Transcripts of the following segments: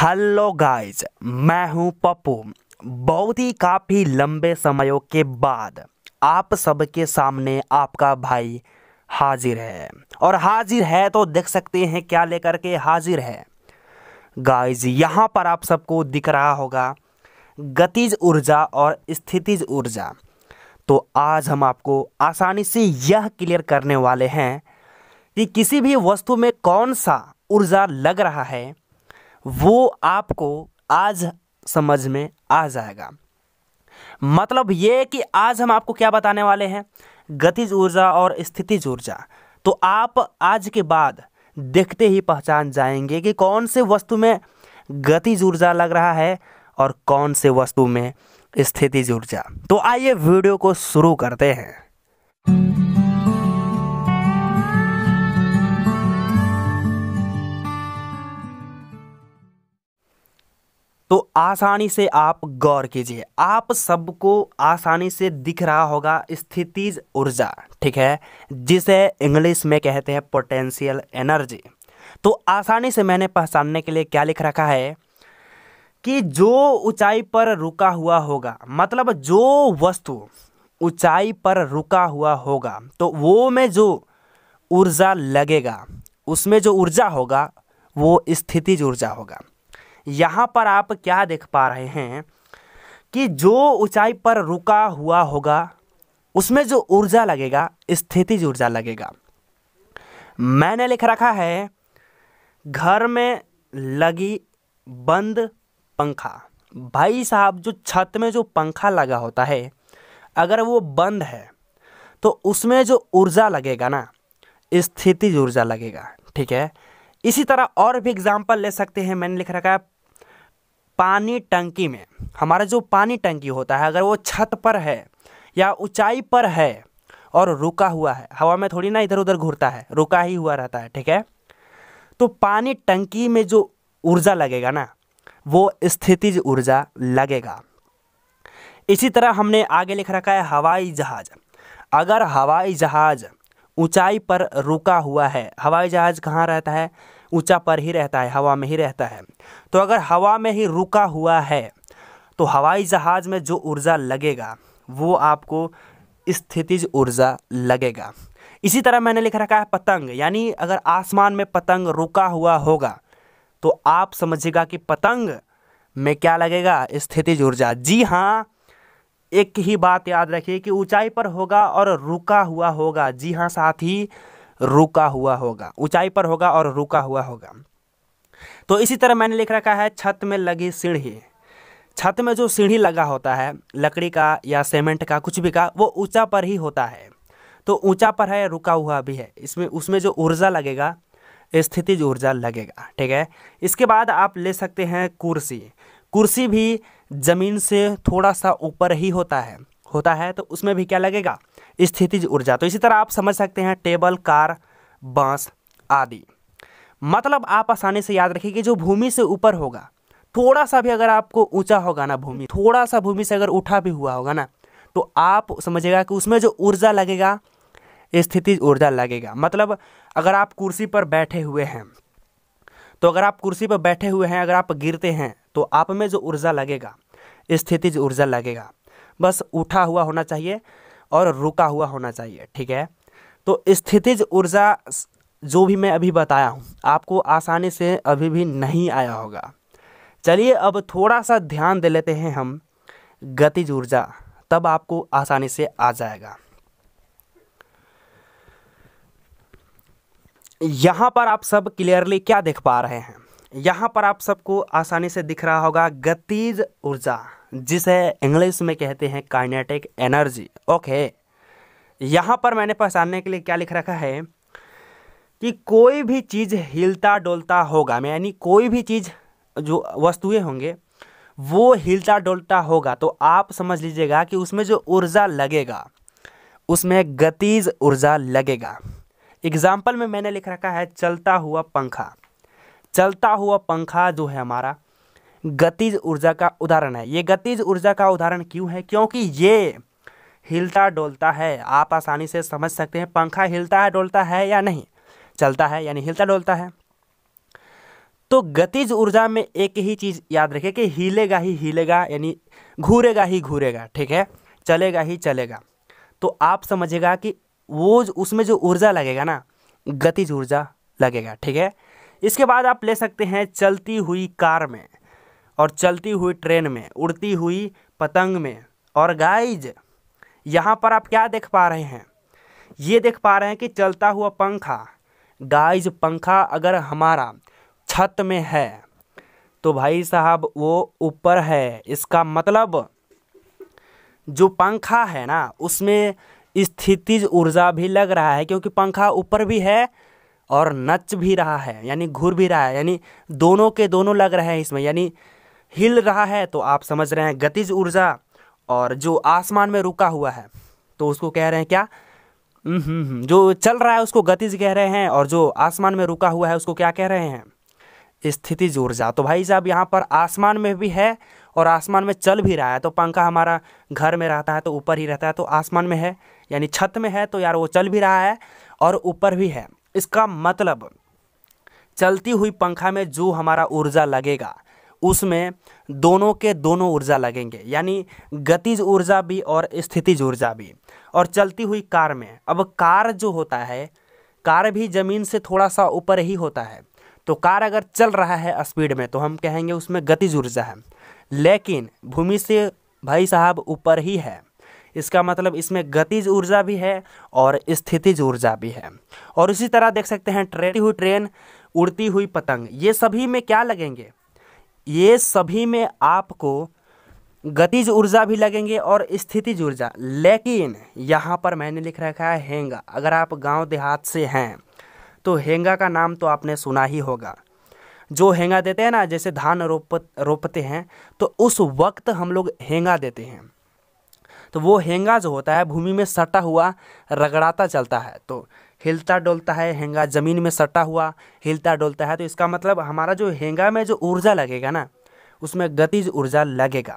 hello guys मैं हूं पप्पू बहुत ही काफ़ी लंबे समयों के बाद आप सबके सामने आपका भाई हाजिर है और हाजिर है तो देख सकते हैं क्या लेकर के हाजिर है गाइस यहां पर आप सबको दिख रहा होगा गतिज ऊर्जा और स्थितिज ऊर्जा तो आज हम आपको आसानी से यह क्लियर करने वाले हैं कि किसी भी वस्तु में कौन सा ऊर्जा लग रहा है वो आपको आज समझ में आ जाएगा मतलब ये कि आज हम आपको क्या बताने वाले हैं गतिज ऊर्जा और स्थितिज ऊर्जा तो आप आज के बाद देखते ही पहचान जाएंगे कि कौन से वस्तु में गतिज ऊर्जा लग रहा है और कौन से वस्तु में स्थितिज ऊर्जा तो आइए वीडियो को शुरू करते हैं तो आसानी से आप गौर कीजिए आप सबको आसानी से दिख रहा होगा स्थितिज ऊर्जा ठीक है जिसे इंग्लिश में कहते हैं पोटेंशियल एनर्जी तो आसानी से मैंने पहचानने के लिए क्या लिख रखा है कि जो ऊंचाई पर रुका हुआ होगा मतलब जो वस्तु ऊंचाई पर रुका हुआ होगा तो वो में जो ऊर्जा लगेगा उसमें जो ऊर्जा होगा वो स्थितिज ऊर्जा होगा यहाँ पर आप क्या देख पा रहे हैं कि जो ऊंचाई पर रुका हुआ होगा उसमें जो ऊर्जा लगेगा जो ऊर्जा लगेगा मैंने लिख रखा है घर में लगी बंद पंखा भाई साहब जो छत में जो पंखा लगा होता है अगर वो बंद है तो उसमें जो ऊर्जा लगेगा ना स्थिति ऊर्जा लगेगा ठीक है इसी तरह और भी एग्जाम्पल ले सकते हैं मैंने लिख रखा है पानी टंकी में हमारा जो पानी टंकी होता है अगर वो छत पर है या ऊंचाई पर है और रुका हुआ है हवा में थोड़ी ना इधर उधर घूरता है रुका ही हुआ रहता है ठीक है तो पानी टंकी में जो ऊर्जा लगेगा ना वो स्थितिज ऊर्जा लगेगा इसी तरह हमने आगे लिख रखा है हवाई जहाज़ अगर हवाई जहाज़ ऊंचाई पर रुका हुआ है हवाई जहाज़ कहाँ रहता है ऊंचा पर ही रहता है हवा में ही रहता है तो अगर हवा में ही रुका हुआ है तो हवाई जहाज़ में जो ऊर्जा लगेगा वो आपको स्थितिज ऊर्जा लगेगा इसी तरह मैंने लिख रखा है पतंग यानी अगर आसमान में पतंग रुका हुआ होगा तो आप समझिएगा कि पतंग में क्या लगेगा स्थितिज ऊर्जा जी हाँ एक ही बात याद रखिए कि ऊंचाई पर होगा और रुका हुआ होगा जी हाँ साथ ही रुका हुआ होगा ऊंचाई पर होगा और रुका हुआ होगा तो इसी तरह मैंने लिख रखा है छत में लगी सीढ़ी छत में जो सीढ़ी लगा होता है लकड़ी का या सीमेंट का कुछ भी का वो ऊंचा पर ही होता है तो ऊंचा पर है रुका हुआ भी है इसमें उसमें जो ऊर्जा लगेगा स्थितिज ऊर्जा लगेगा ठीक है इसके बाद आप ले सकते हैं कुर्सी कुर्सी भी ज़मीन से थोड़ा सा ऊपर ही होता है होता है तो उसमें भी क्या लगेगा स्थितिज ऊर्जा तो इसी तरह आप समझ सकते हैं टेबल कार बांस आदि मतलब आप आसानी से याद रखिए कि जो भूमि से ऊपर होगा थोड़ा सा भी अगर आपको ऊंचा होगा ना भूमि थोड़ा सा भूमि से अगर उठा भी हुआ होगा ना तो आप समझिएगा कि उसमें जो ऊर्जा लगेगा स्थिति ऊर्जा लगेगा मतलब अगर आप कुर्सी पर बैठे हुए हैं तो अगर आप कुर्सी पर बैठे हुए हैं अगर आप गिरते हैं तो आप में जो ऊर्जा लगेगा स्थितिज ऊर्जा लगेगा बस उठा हुआ होना चाहिए और रुका हुआ होना चाहिए ठीक है तो स्थितिज ऊर्जा जो भी मैं अभी बताया हूँ आपको आसानी से अभी भी नहीं आया होगा चलिए अब थोड़ा सा ध्यान दे लेते हैं हम गतिज ऊर्जा तब आपको आसानी से आ जाएगा यहाँ पर आप सब क्लियरली क्या देख पा रहे हैं यहाँ पर आप सबको आसानी से दिख रहा होगा गतिज ऊर्जा जिसे इंग्लिश में कहते हैं काइनेटिक एनर्जी ओके यहाँ पर मैंने पहचानने के लिए क्या लिख रखा है कि कोई भी चीज़ हिलता डोलता होगा यानी कोई भी चीज़ जो वस्तुएं होंगे वो हिलता डोलता होगा तो आप समझ लीजिएगा कि उसमें जो ऊर्जा लगेगा उसमें गतिज ऊर्जा लगेगा एग्जाम्पल में मैंने लिख रखा है चलता हुआ पंखा चलता हुआ पंखा जो है हमारा गतिज ऊर्जा का उदाहरण है ये गतिज ऊर्जा का उदाहरण क्यों है क्योंकि ये हिलता डोलता है आप आसानी से समझ सकते हैं पंखा हिलता है डोलता है या नहीं चलता है यानी हिलता डोलता है तो गतिज ऊर्जा में एक ही चीज़ याद रखें कि हिलेगा ही हिलेगा यानी घूरेगा ही घूरेगा ठीक है चलेगा ही चलेगा तो आप समझेगा कि वो उसमें जो ऊर्जा लगेगा ना गतिज ऊर्जा लगेगा ठीक है इसके बाद आप ले सकते हैं चलती हुई कार में और चलती हुई ट्रेन में उड़ती हुई पतंग में और गाइज यहाँ पर आप क्या देख पा रहे हैं ये देख पा रहे हैं कि चलता हुआ पंखा गाइज पंखा अगर हमारा छत में है तो भाई साहब वो ऊपर है इसका मतलब जो पंखा है ना उसमें स्थितिज ऊर्जा भी लग रहा है क्योंकि पंखा ऊपर भी है और नच भी रहा है यानी घूर भी रहा है यानी दोनों के दोनों लग रहे हैं इसमें यानी हिल रहा है तो आप समझ रहे हैं गतिज ऊर्जा और जो आसमान में रुका हुआ है तो उसको कह रहे हैं क्या हम्म, हम्म, हम्म, जो चल रहा है उसको गतिज कह रहे हैं और जो आसमान में रुका हुआ है उसको क्या कह रहे हैं स्थितिज ऊर्जा तो भाई साहब यहाँ पर आसमान में भी है और आसमान में चल भी रहा है तो पंखा हमारा घर में रहता है तो ऊपर ही रहता है तो आसमान में है यानी छत में है तो यार वो चल भी रहा है और ऊपर भी है इसका मतलब चलती हुई पंखा में जो हमारा ऊर्जा लगेगा उसमें दोनों के दोनों ऊर्जा लगेंगे यानी गतिज ऊर्जा भी और स्थितिज ऊर्जा भी और चलती हुई कार में अब कार जो होता है कार भी ज़मीन से थोड़ा सा ऊपर ही होता है तो कार अगर चल रहा है स्पीड में तो हम कहेंगे उसमें गतिज ऊर्जा है लेकिन भूमि से भाई साहब ऊपर ही है इसका मतलब इसमें गतिज ऊर्जा भी है और स्थितिज ऊर्जा भी है और इसी तरह देख सकते हैं ट्रेटी हुई ट्रेन उड़ती हुई पतंग ये सभी में क्या लगेंगे ये सभी में आपको गतिज ऊर्जा भी लगेंगे और स्थितिज ऊर्जा लेकिन यहाँ पर मैंने लिख रखा है हेंगा अगर आप गांव देहात से हैं तो हेंगा का नाम तो आपने सुना ही होगा जो हेंगा देते हैं ना जैसे धान रोप रोपते हैं तो उस वक्त हम लोग हेंगा देते हैं तो वो हेंगा जो होता है भूमि में सटा हुआ रगड़ाता चलता है तो हिलता डोलता है हेंगा ज़मीन में सटा हुआ हिलता डोलता है तो इसका मतलब हमारा जो हेंगा में जो ऊर्जा लगेगा ना उसमें गतिज ऊर्जा लगेगा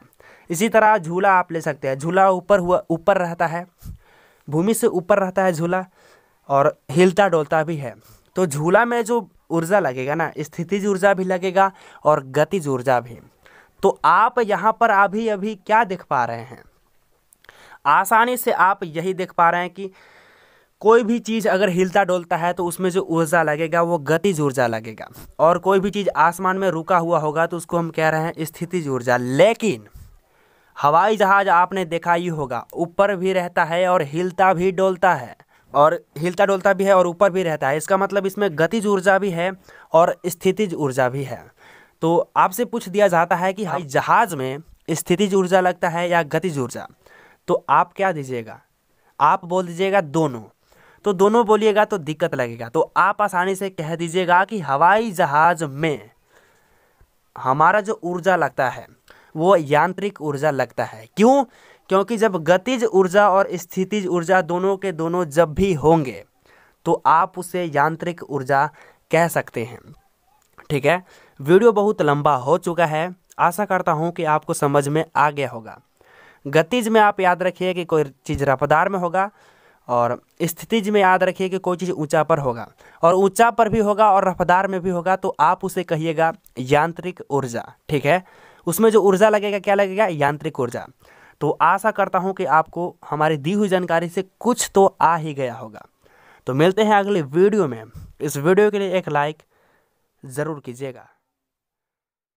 इसी तरह झूला आप ले सकते हैं झूला ऊपर हुआ ऊपर रहता है भूमि से ऊपर रहता है झूला और हिलता डोलता भी है तो झूला में जो ऊर्जा लगेगा ना स्थितिज ऊर्जा भी लगेगा और गतिज ऊर्जा भी तो आप यहाँ पर अभी अभी क्या देख पा रहे हैं आसानी से आप यही देख पा रहे हैं कि कोई भी चीज़ अगर हिलता डोलता है तो उसमें जो ऊर्जा लगेगा वो गतिज ऊर्जा लगेगा और कोई भी चीज़ आसमान में रुका हुआ होगा तो उसको हम कह रहे हैं स्थिति ऊर्जा लेकिन हवाई जहाज़ आपने देखा ही होगा ऊपर भी रहता है और हिलता भी डोलता है और हिलता डोलता भी है और ऊपर भी रहता है इसका मतलब इसमें गतिज ऊर्जा भी है और स्थितिज ऊर्जा भी है तो आपसे पूछ दिया जाता है कि हवाई जहाज़ में स्थितिज ऊर्जा लगता है या गतिज ऊर्जा तो आप क्या दीजिएगा आप बोल दीजिएगा दोनों तो दोनों बोलिएगा तो दिक्कत लगेगा तो आप आसानी से कह दीजिएगा कि हवाई जहाज़ में हमारा जो ऊर्जा लगता है वो यांत्रिक ऊर्जा लगता है क्यों क्योंकि जब गतिज ऊर्जा और स्थितिज ऊर्जा दोनों के दोनों जब भी होंगे तो आप उसे यांत्रिक ऊर्जा कह सकते हैं ठीक है वीडियो बहुत लंबा हो चुका है आशा करता हूँ कि आपको समझ में आ गया होगा गतिज में आप याद रखिए कि कोई चीज़ रफदार में होगा और स्थितिज में याद रखिए कि कोई चीज़ ऊंचा पर होगा और ऊंचा पर भी होगा और रफ्तार में भी होगा तो आप उसे कहिएगा यांत्रिक ऊर्जा ठीक है उसमें जो ऊर्जा लगेगा क्या लगेगा यांत्रिक ऊर्जा तो आशा करता हूँ कि आपको हमारी दी हुई जानकारी से कुछ तो आ ही गया होगा तो मिलते हैं अगले वीडियो में इस वीडियो के लिए एक लाइक ज़रूर कीजिएगा